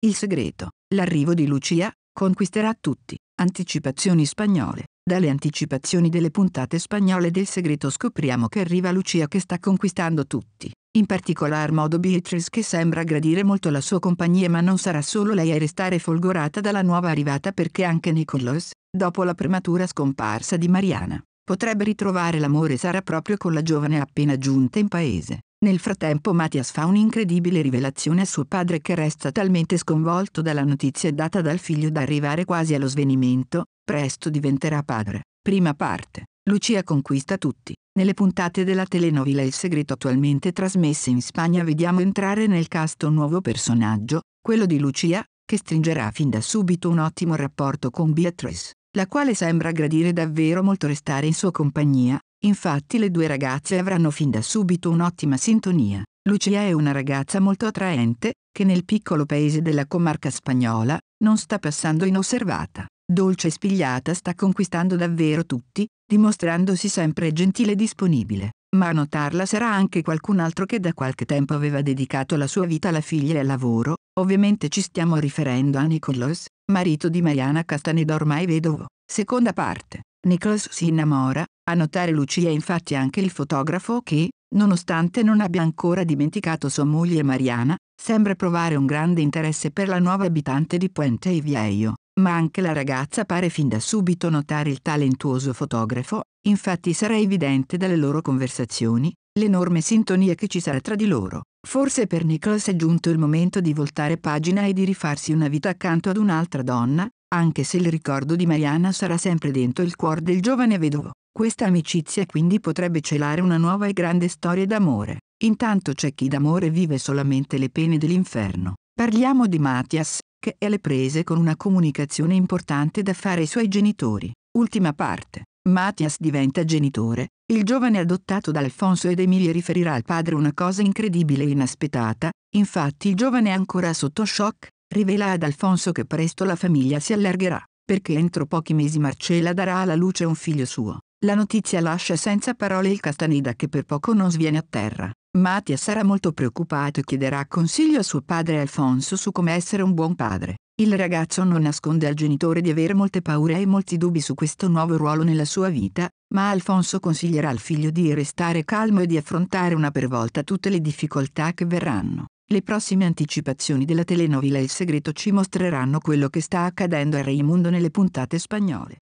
Il segreto, l'arrivo di Lucia, conquisterà tutti. Anticipazioni spagnole. Dalle anticipazioni delle puntate spagnole del segreto scopriamo che arriva Lucia che sta conquistando tutti. In particolar modo Beatrice che sembra gradire molto la sua compagnia ma non sarà solo lei a restare folgorata dalla nuova arrivata perché anche Nicholas, dopo la prematura scomparsa di Mariana, potrebbe ritrovare l'amore e sarà proprio con la giovane appena giunta in paese. Nel frattempo Mattias fa un'incredibile rivelazione a suo padre che resta talmente sconvolto dalla notizia data dal figlio da arrivare quasi allo svenimento, presto diventerà padre. Prima parte. Lucia conquista tutti. Nelle puntate della telenovela Il segreto attualmente trasmesse in Spagna vediamo entrare nel cast un nuovo personaggio, quello di Lucia, che stringerà fin da subito un ottimo rapporto con Beatrice, la quale sembra gradire davvero molto restare in sua compagnia, Infatti le due ragazze avranno fin da subito un'ottima sintonia. Lucia è una ragazza molto attraente, che nel piccolo paese della comarca spagnola non sta passando inosservata. Dolce e spigliata sta conquistando davvero tutti, dimostrandosi sempre gentile e disponibile. Ma a notarla sarà anche qualcun altro che da qualche tempo aveva dedicato la sua vita alla figlia e al lavoro, ovviamente ci stiamo riferendo a Nicholas, marito di Mariana Castaneda ormai vedovo. Seconda parte. Nicholas si innamora, a notare Lucia è infatti anche il fotografo che, nonostante non abbia ancora dimenticato sua moglie Mariana, sembra provare un grande interesse per la nuova abitante di Puente e Ivieio, ma anche la ragazza pare fin da subito notare il talentuoso fotografo, infatti sarà evidente dalle loro conversazioni l'enorme sintonia che ci sarà tra di loro. Forse per Nicholas è giunto il momento di voltare pagina e di rifarsi una vita accanto ad un'altra donna, anche se il ricordo di Mariana sarà sempre dentro il cuore del giovane vedovo. Questa amicizia quindi potrebbe celare una nuova e grande storia d'amore. Intanto c'è chi d'amore vive solamente le pene dell'inferno. Parliamo di Mattias, che è alle prese con una comunicazione importante da fare ai suoi genitori. Ultima parte. Mattias diventa genitore. Il giovane adottato da Alfonso ed Emilia riferirà al padre una cosa incredibile e inaspettata. Infatti il giovane ancora sotto shock rivela ad Alfonso che presto la famiglia si allargherà, perché entro pochi mesi Marcella darà alla luce un figlio suo. La notizia lascia senza parole il Castaneda che per poco non sviene a terra. Mattia sarà molto preoccupato e chiederà consiglio a suo padre Alfonso su come essere un buon padre. Il ragazzo non nasconde al genitore di avere molte paure e molti dubbi su questo nuovo ruolo nella sua vita, ma Alfonso consiglierà al figlio di restare calmo e di affrontare una per volta tutte le difficoltà che verranno. Le prossime anticipazioni della telenovela Il segreto ci mostreranno quello che sta accadendo a Raimundo nelle puntate spagnole.